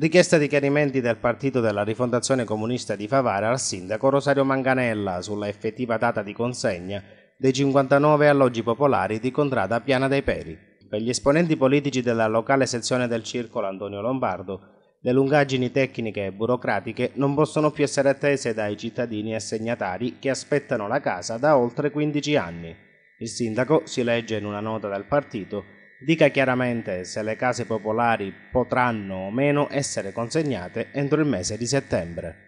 Richiesta di chiarimenti del partito della rifondazione comunista di Favara al sindaco Rosario Manganella sulla effettiva data di consegna dei 59 alloggi popolari di Contrada Piana dei Peri. Per gli esponenti politici della locale sezione del circolo Antonio Lombardo, le lungaggini tecniche e burocratiche non possono più essere attese dai cittadini assegnatari che aspettano la casa da oltre 15 anni. Il sindaco, si legge in una nota del partito, dica chiaramente se le case popolari potranno o meno essere consegnate entro il mese di settembre.